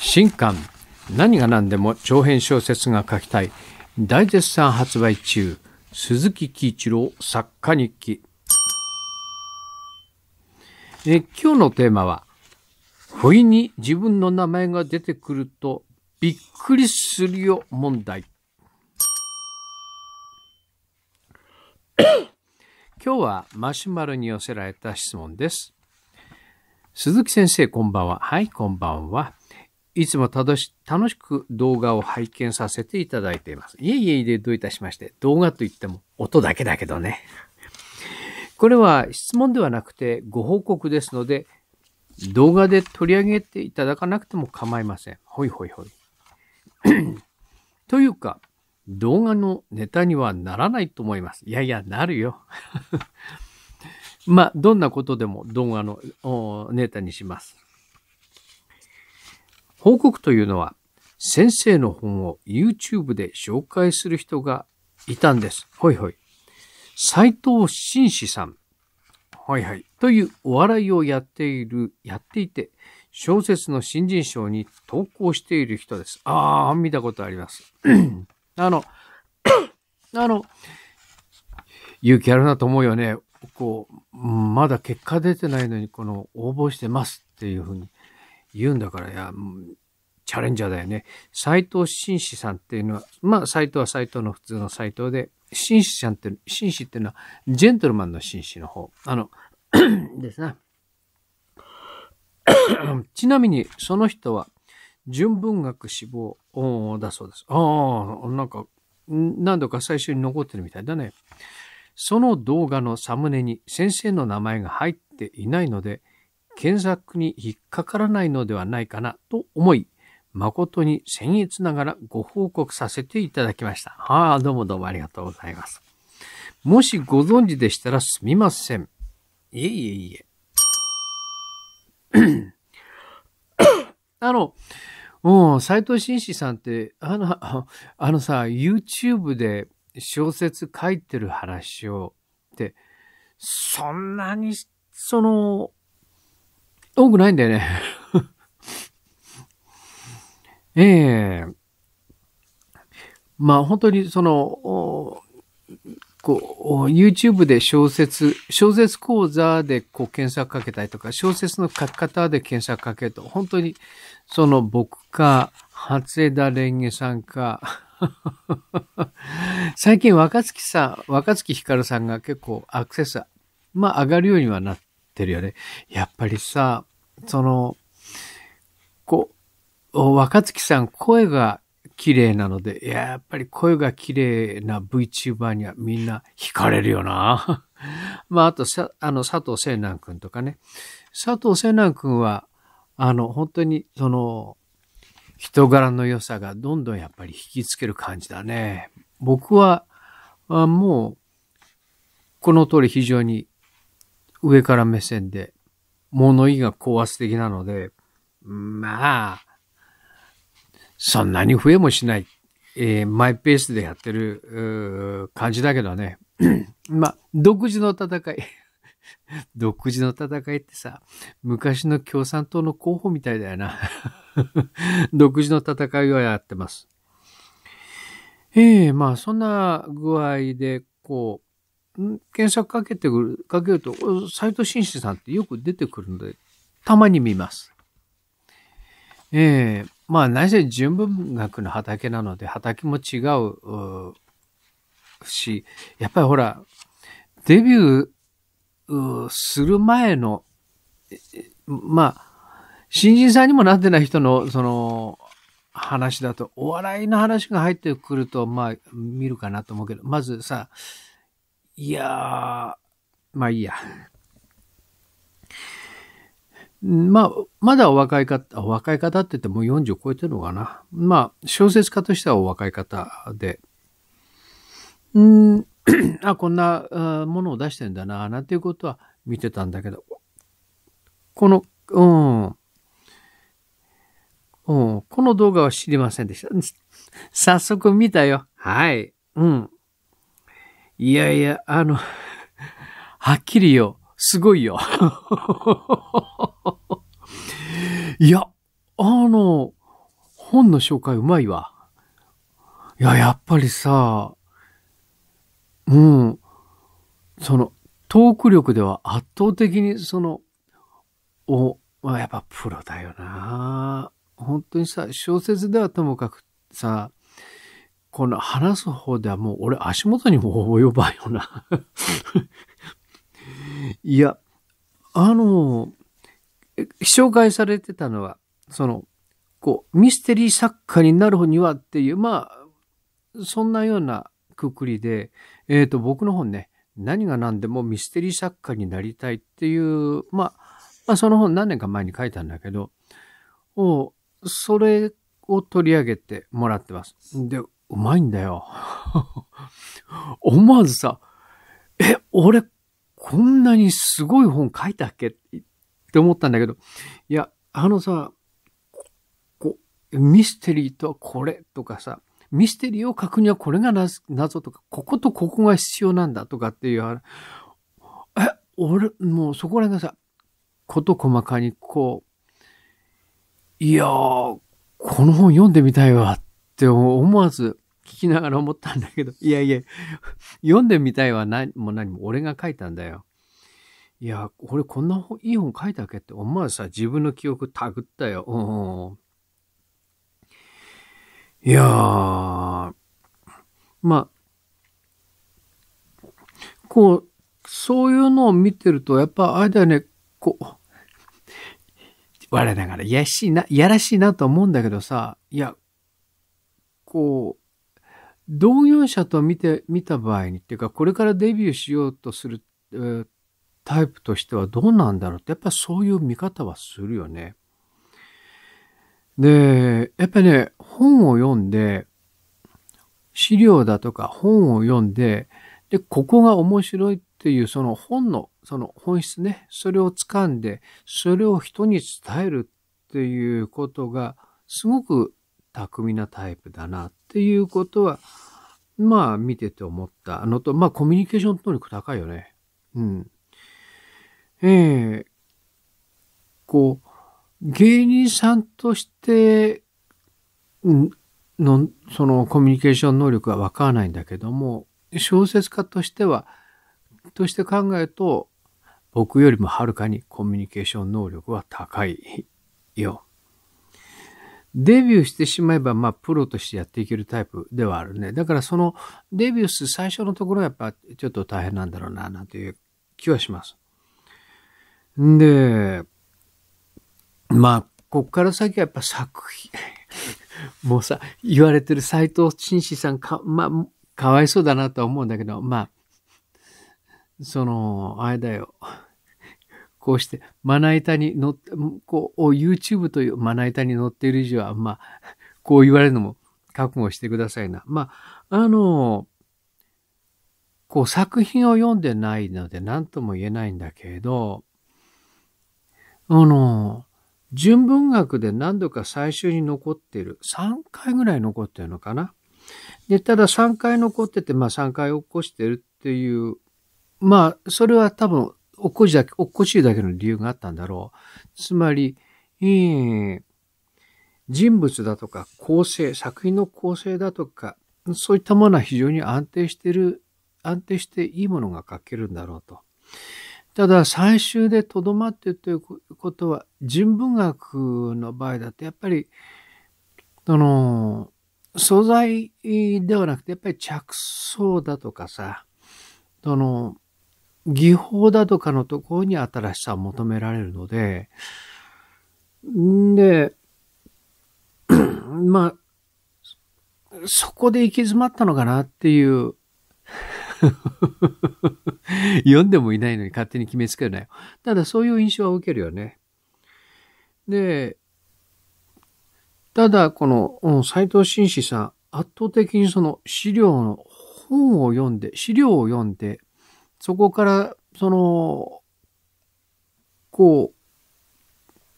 新刊何が何でも長編小説が書きたい大絶賛発売中鈴木喜一郎作家日記え今日のテーマは不意に自分の名前が出てくるとびっくりするよ問題 今日はマシュマロに寄せられた質問です鈴木先生こんばんははいこんばんはいつも楽しく動画を拝見させていただいています。いえいえいえ、どういたしまして。動画といっても音だけだけどね。これは質問ではなくてご報告ですので、動画で取り上げていただかなくても構いません。ほいほいほい。というか、動画のネタにはならないと思います。いやいや、なるよ。まあ、どんなことでも動画のネタにします。報告というのは、先生の本を YouTube で紹介する人がいたんです。ほいほい。斎藤紳士さん。はいはい。というお笑いをやっている、やっていて、小説の新人賞に投稿している人です。ああ、見たことあります。あの、あの、勇気あるなと思うよね。こう、まだ結果出てないのに、この、応募してますっていうふうに言うんだから、いや、チャレンジャーだよね。斎藤紳士さんっていうのは、まあ、斎藤は斎藤の普通の斎藤で、紳士さんって、紳士っていうのは、ジェントルマンの紳士の方。あの、ですな、ちなみに、その人は、純文学志望だそうです。ああ、なんか、何度か最初に残ってるみたいだね。その動画のサムネに先生の名前が入っていないので、検索に引っかからないのではないかなと思い、誠に僭越ながらご報告させていただきました。ああ、どうもどうもありがとうございます。もしご存知でしたらすみません。いえいえいえ。あの、うん、斎藤紳士さんって、あの、あのさ、YouTube で小説書いてる話を、って、そんなに、その、多くないんだよね ええー、まあ本当にその、こう、YouTube で小説、小説講座でこう検索かけたりとか、小説の書き方で検索かけると、本当にその僕か、初枝蓮華さんか、最近若月さん、若月ひかるさんが結構アクセス、まあ上がるようにはなってるよね。やっぱりさ、その、こう、若月さん声が綺麗なので、やっぱり声が綺麗な VTuber にはみんな惹かれるよな。まあ、あとさ、あの、佐藤聖南くんとかね。佐藤聖南くんは、あの、本当に、その、人柄の良さがどんどんやっぱり引きつける感じだね。僕は、あもう、この通り非常に上から目線で物言いが高圧的なので、まあ、そんなに増えもしない、えー、マイペースでやってる感じだけどね。まあ、独自の戦い。独自の戦いってさ、昔の共産党の候補みたいだよな。独自の戦いをやってます。ええー、まあそんな具合で、こう、検索かけてくる、かけると、斎藤紳士さんってよく出てくるので、たまに見ます。ええー、まあ、なぜ純文学の畑なので、畑も違うし、やっぱりほら、デビューする前の、まあ、新人さんにもなってない人の、その、話だと、お笑いの話が入ってくると、まあ、見るかなと思うけど、まずさ、いやまあいいや。まあ、まだお若い方、お若い方って言ってもう40超えてるのかな。まあ、小説家としてはお若い方で、うん、あ、こんなものを出してんだな、なんていうことは見てたんだけど、この、うん、うん、この動画は知りませんでした。早速見たよ。はい。うん。いやいや、あの、はっきりよ、すごいよ。いや、あの、本の紹介うまいわ。いや、やっぱりさ、うん、その、トーク力では圧倒的にその、お、やっぱプロだよな。本当にさ、小説ではともかくさ、この話す方ではもう俺足元にも及ばんよないや、あの、紹介されてたのは、その、こう、ミステリー作家になるにはっていう、まあ、そんなようなくくりで、えっ、ー、と、僕の本ね、何が何でもミステリー作家になりたいっていう、まあ、まあ、その本何年か前に書いたんだけど、おそれを取り上げてもらってます。で、うまいんだよ。思わずさ、え、俺、こんなにすごい本書いたっけって思ったんだけど、いや、あのさ、こミステリーとはこれとかさ、ミステリーを書くにはこれが謎とか、こことここが必要なんだとかっていう、え、俺、もうそこら辺がさ、こと細かにこう、いやー、この本読んでみたいわって思わず聞きながら思ったんだけど、いやいや、読んでみたいは何も何も俺が書いたんだよ。いや、俺こんないい本書いたっけって思わずさ、自分の記憶たぐったよ。うん。いやー、まあ、こう、そういうのを見てると、やっぱあれだよね、こう、我 ながら、いやしいな、いやらしいなと思うんだけどさ、いや、こう、同業者と見て、見た場合にっていうか、これからデビューしようとする、えー、タイプとしてはどうなんだろうって、やっぱそういう見方はするよね。で、やっぱりね、本を読んで、資料だとか本を読んで、で、ここが面白いっていうその本の、その本質ね、それを掴んで、それを人に伝えるっていうことが、すごく巧みなタイプだなっていうことは、まあ見てて思ったのと、まあコミュニケーション能力高いよね。うん。ええー、こう、芸人さんとして、の、そのコミュニケーション能力はわからないんだけども、小説家としては、として考えると、僕よりもはるかにコミュニケーション能力は高いよ。デビューしてしまえば、まあ、プロとしてやっていけるタイプではあるね。だから、その、デビューする最初のところは、やっぱ、ちょっと大変なんだろうな、なんていう気はします。んで、まあ、こっから先はやっぱ作品 もうさ、言われてる斎藤慎史さんか、まあ、かわいそうだなとは思うんだけど、まあ、その、あれだよ。こうしてまな板に乗って、こう、YouTube というまな板に乗っている以上は、まあ、こう言われるのも覚悟してくださいな。まあ、あの、こう作品を読んでないので何とも言えないんだけれど、あの、純文学で何度か最終に残っている、3回ぐらい残ってるのかな。で、ただ3回残ってて、まあ3回起こしてるっていう、まあ、それは多分落っこちだけ、落っこちるだけの理由があったんだろう。つまり、えー、人物だとか構成、作品の構成だとか、そういったものは非常に安定してる、安定していいものが書けるんだろうと。ただ、最終でとどまっているということは、人文学の場合だと、やっぱり、その、素材ではなくて、やっぱり着想だとかさ、その、技法だとかのところに新しさを求められるので、んで、まあ、そこで行き詰まったのかなっていう 読んでもいないのに勝手に決めつけるなよ。ただそういう印象は受けるよね。で、ただこの斎藤紳士さん、圧倒的にその資料の本を読んで、資料を読んで、そこから、その、こ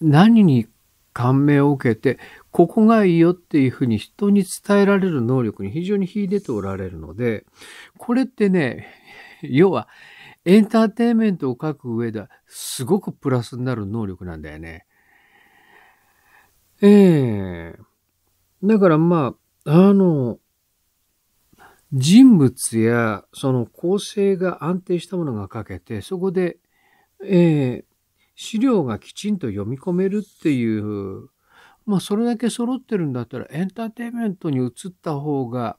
う、何に感銘を受けて、ここがいいよっていうふうに人に伝えられる能力に非常に秀でておられるので、これってね、要はエンターテインメントを書く上ではすごくプラスになる能力なんだよね。ええー、だからまあ、あの、人物やその構成が安定したものが書けて、そこで、えー、資料がきちんと読み込めるっていう、まあそれだけ揃ってるんだったらエンターテインメントに移った方が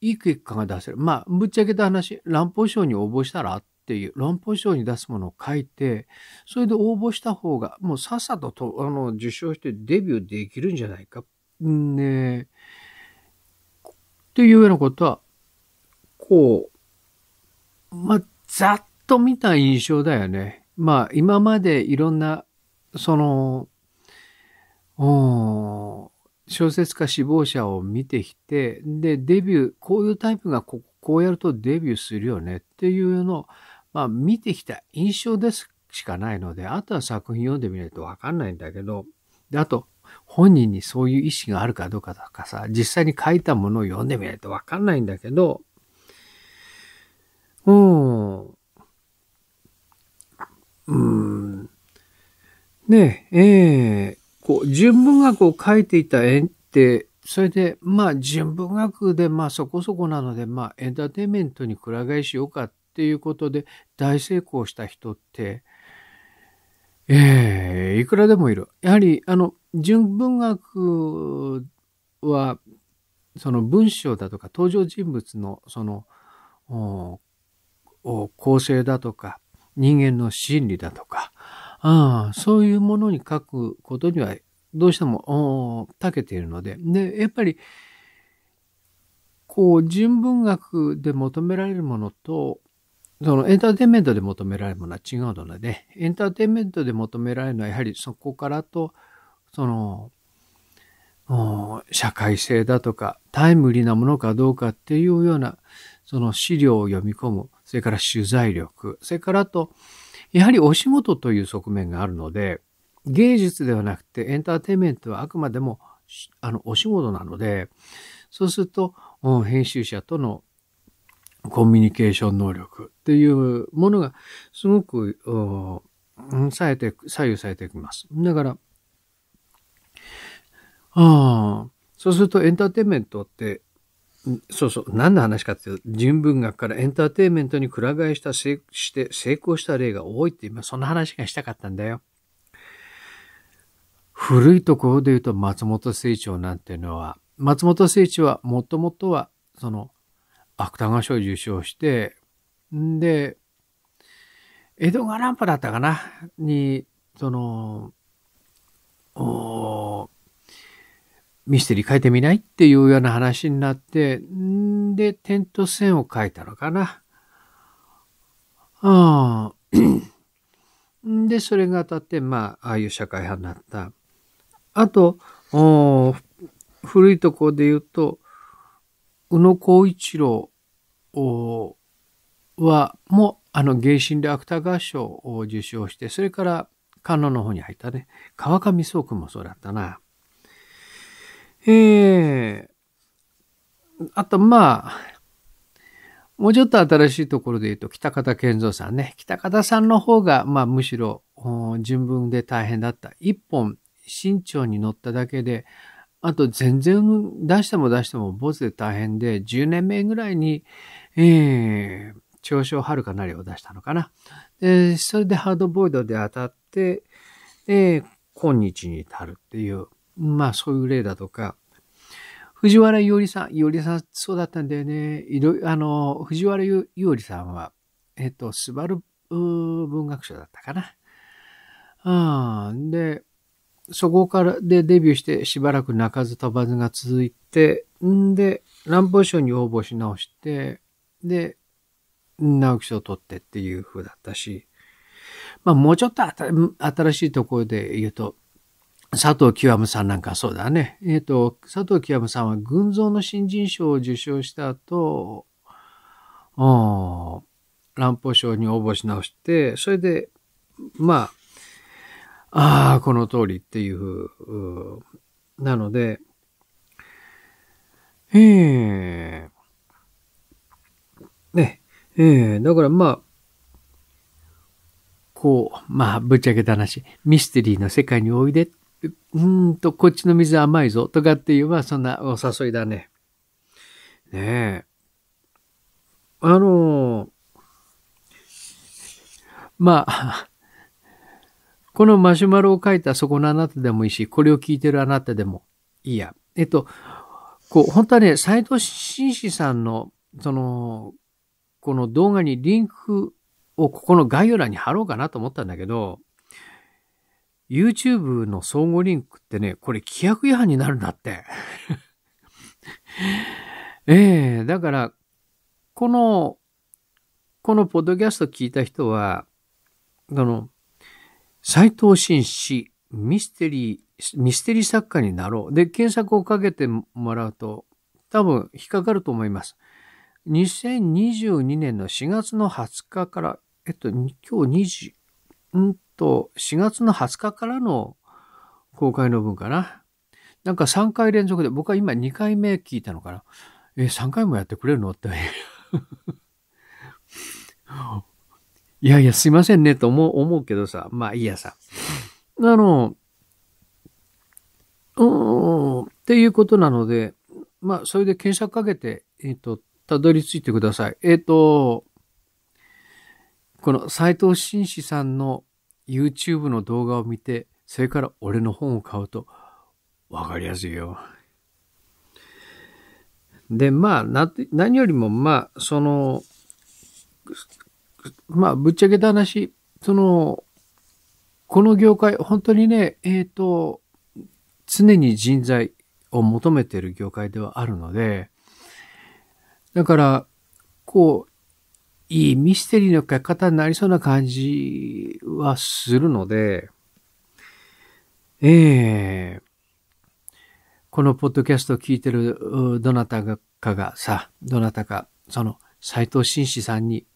いい結果が出せる。まあぶっちゃけた話、乱歩賞に応募したらっていう、乱歩賞に出すものを書いて、それで応募した方がもうさっさととあの受賞してデビューできるんじゃないか。ねえ。とていうようなことは、こう、まあ、ざっと見た印象だよね。まあ、今までいろんな、その、小説家志望者を見てきて、で、デビュー、こういうタイプがここうやるとデビューするよねっていうのを、まあ、見てきた印象ですしかないので、あとは作品読んでみないとわかんないんだけど、で、あと、本人にそういう意思があるかどうかとかさ、実際に書いたものを読んでみないとわかんないんだけど、うん。うん。ねえ、えー、こう、純文学を書いていた縁って、それで、まあ、純文学で、まあ、そこそこなので、まあ、エンターテインメントにくら替えしようかっていうことで、大成功した人って、ええー、いくらでもいる。やはり、あの、純文学はその文章だとか登場人物のその構成だとか人間の心理だとかあそういうものに書くことにはどうしてもたけているのででやっぱりこう人文学で求められるものとそのエンターテインメントで求められるものは違うので、エンターテインメントで求められるのはやはりそこからとその、社会性だとか、タイムリーなものかどうかっていうような、その資料を読み込む、それから取材力、それからあと、やはりお仕事という側面があるので、芸術ではなくてエンターテインメントはあくまでもあのお仕事なので、そうすると、編集者とのコミュニケーション能力っていうものがすごく、うん、左右されてきます。だから、ああ。そうするとエンターテインメントって、そうそう、何の話かっていうと、人文学からエンターテインメントにくら替えしたして、成功した例が多いって今、そんな話がしたかったんだよ。古いところで言うと松本清張なんていうのは、松本清張はもともとは、その、芥川賞受賞して、んで、江戸川乱歩だったかなに、その、おミステリー書いてみないっていうような話になって、んで、点と線を書いたのかな。ん。で、それが当たって、まあ、ああいう社会派になった。あと、古いところで言うと、宇野光一郎は、もう、あの、芸神で芥川賞を受賞して、それから、観音の方に入ったね。川上宗君もそうだったな。えー、あと、まあ、もうちょっと新しいところで言うと、北方健三さんね。北方さんの方が、まあ、むしろ、純文で大変だった。一本、慎重に乗っただけで、あと全然出しても出してもボスで大変で、10年目ぐらいに、えー、長所はるかなりを出したのかな。で、それでハードボイドで当たって、で、今日に至るっていう、まあそういう例だとか、藤原伊織さん、伊織さんそうだったんだよね。いろあの、藤原伊織さんは、えっと、スバル文学賞だったかな。うん。で、そこからでデビューしてしばらく泣かず飛ばずが続いて、んで、乱暴賞に応募し直して、で、直木賞を取ってっていう風だったし、まあもうちょっと新しいところで言うと、佐藤清さんなんかそうだね。えっ、ー、と、佐藤清さんは群像の新人賞を受賞した後、乱歩賞に応募し直して、それで、まあ、ああ、この通りっていう、うなので、ええね、ええだからまあ、こう、まあ、ぶっちゃけた話、ミステリーの世界においでっうんと、こっちの水甘いぞ、とかっていうのそんなお誘いだね。ねえ。あのまあ、このマシュマロを書いたそこのあなたでもいいし、これを聞いてるあなたでもいいや。えっと、こう、本当はね、斎藤紳士さんの、その、この動画にリンクをここの概要欄に貼ろうかなと思ったんだけど、YouTube の相互リンクってね、これ規約違反になるんだって。ええだから、この、このポッドキャスト聞いた人は、あの、斎藤紳士、ミステリー、ミステリー作家になろう。で、検索をかけてもらうと、多分引っかかると思います。2022年の4月の20日から、えっと、今日2時、んと4月の20日からの公開の分かな。なんか3回連続で、僕は今2回目聞いたのかな。え、3回もやってくれるのって。いやいや、すいませんねと思う、思うけどさ。まあいいやさ。あの、うん、っていうことなので、まあ、それで検索かけて、えっ、ー、と、たどり着いてください。えっ、ー、と、この斎藤紳士さんの YouTube の動画を見て、それから俺の本を買うと、わかりやすいよ。で、まあ、な、何よりも、まあ、その、まあ、ぶっちゃけた話、その、この業界、本当にね、えっ、ー、と、常に人材を求めている業界ではあるので、だから、こう、いいミステリーの書き方になりそうな感じはするので、ええー、このポッドキャストを聞いてるどなたかがさ、どなたか、その斎藤紳士さんに、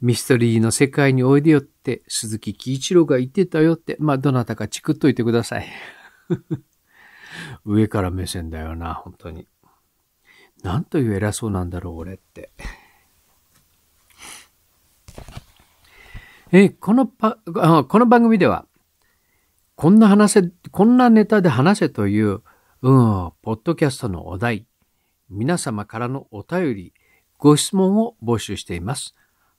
ミステリーの世界においでよって、鈴木喜一郎が言ってたよって、まあ、どなたかチクっといてください。上から目線だよな、本当に。なんという偉そうなんだろう、俺って。えこのパこの番組では、こんな話せ、こんなネタで話せという、うん、ポッドキャストのお題、皆様からのお便り、ご質問を募集しています。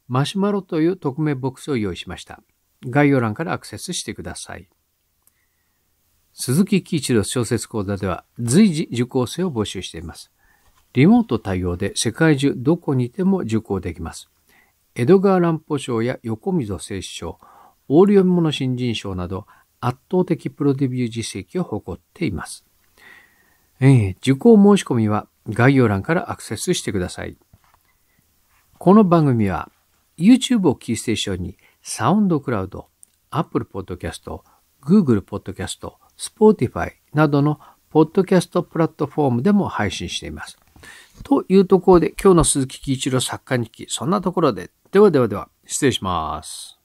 マシュマロという匿名ボックスを用意しました。概要欄からアクセスしてください。鈴木喜一郎小説講座では随時受講生を募集しています。リモート対応で世界中どこにいても受講できます。江戸川乱歩賞や横溝正史賞、オール読み物新人賞など圧倒的プロデビュー実績を誇っています。えー、受講申し込みは概要欄からアクセスしてください。この番組は YouTube をキーステーションにサウンドクラウド、Apple Podcast、Google Podcast、Spotify などのポッドキャストプラットフォームでも配信しています。というところで今日の鈴木喜一郎作家日記、そんなところでではではでは、失礼します。